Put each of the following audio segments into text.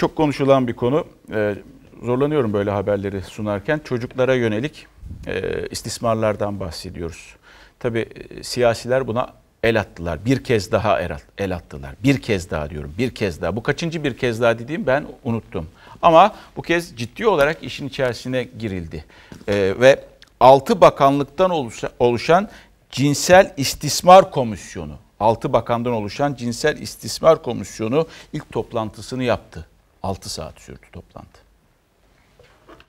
Çok konuşulan bir konu. Ee, zorlanıyorum böyle haberleri sunarken. Çocuklara yönelik e, istismarlardan bahsediyoruz. Tabii e, siyasiler buna el attılar. Bir kez daha el attılar. Bir kez daha diyorum. Bir kez daha. Bu kaçıncı bir kez daha dediğim ben unuttum. Ama bu kez ciddi olarak işin içerisine girildi. E, ve 6 bakanlıktan oluşan cinsel istismar komisyonu 6 bakandan oluşan Cinsel istismar Komisyonu ilk toplantısını yaptı. 6 saat sürdü toplantı.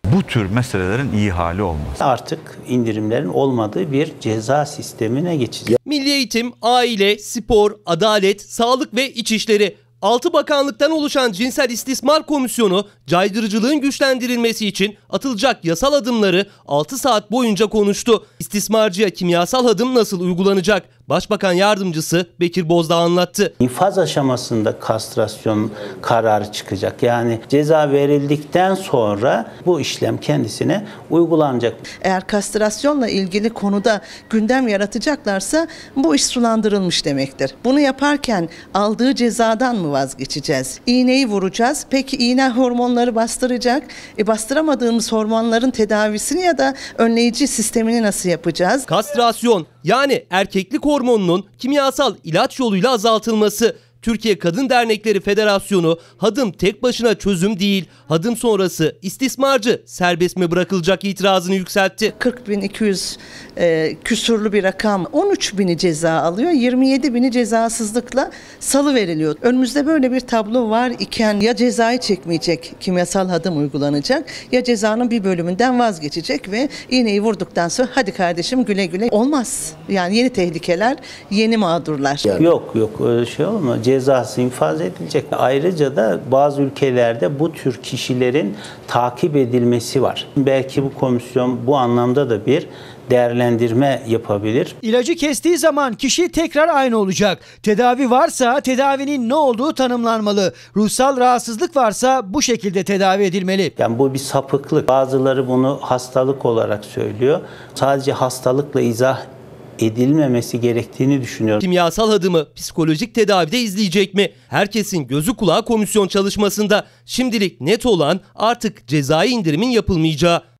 Bu tür meselelerin iyi hali olmaz. Artık indirimlerin olmadığı bir ceza sistemine geçeceğiz. Milli Eğitim, Aile, Spor, Adalet, Sağlık ve İçişleri 6 bakanlıktan oluşan Cinsel İstismar Komisyonu caydırıcılığın güçlendirilmesi için atılacak yasal adımları 6 saat boyunca konuştu. İstismarcıya kimyasal adım nasıl uygulanacak? Başbakan Yardımcısı Bekir Bozdağ anlattı. İfaz aşamasında kastrasyon kararı çıkacak. Yani ceza verildikten sonra bu işlem kendisine uygulanacak. Eğer kastrasyonla ilgili konuda gündem yaratacaklarsa bu iş sulandırılmış demektir. Bunu yaparken aldığı cezadan mı vazgeçeceğiz? İğneyi vuracağız. Peki iğne hormonları bastıracak. E bastıramadığımız hormonların tedavisini ya da önleyici sistemini nasıl yapacağız? Kastrasyon yani erkeklik hormonunun kimyasal ilaç yoluyla azaltılması Türkiye Kadın Dernekleri Federasyonu hadım tek başına çözüm değil, hadım sonrası istismarcı serbest mi bırakılacak itirazını yükseltti. 40.200 e, küsurlu bir rakam 13.000'i ceza alıyor, 27.000'i cezasızlıkla salı veriliyor. Önümüzde böyle bir tablo var iken ya cezayı çekmeyecek, kimyasal hadım uygulanacak ya cezanın bir bölümünden vazgeçecek ve iğneyi vurduktan sonra hadi kardeşim güle güle olmaz. Yani yeni tehlikeler, yeni mağdurlar. Yok yok öyle şey olmaz cezası infaz edilecek. Ayrıca da bazı ülkelerde bu tür kişilerin takip edilmesi var. Belki bu komisyon bu anlamda da bir değerlendirme yapabilir. İlacı kestiği zaman kişi tekrar aynı olacak. Tedavi varsa tedavinin ne olduğu tanımlanmalı. Ruhsal rahatsızlık varsa bu şekilde tedavi edilmeli. Yani bu bir sapıklık. Bazıları bunu hastalık olarak söylüyor. Sadece hastalıkla izah edilmemesi gerektiğini düşünüyorum. Kimyasal adımı psikolojik tedavide izleyecek mi? Herkesin gözü kulağı komisyon çalışmasında şimdilik net olan artık cezai indirimin yapılmayacağı.